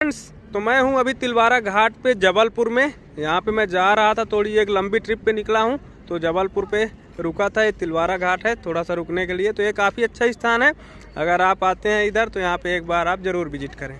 friends तो मैं हूं अभी तिलवारा घाट पे जबलपुर में यहाँ पे मैं जा रहा था थोड़ी एक लंबी ट्रिप पे निकला हूं तो जबलपुर पे रुका था ये तिलवारा घाट है थोड़ा सा रुकने के लिए तो ये काफ़ी अच्छा स्थान है अगर आप आते हैं इधर तो यहाँ पे एक बार आप ज़रूर विजिट करें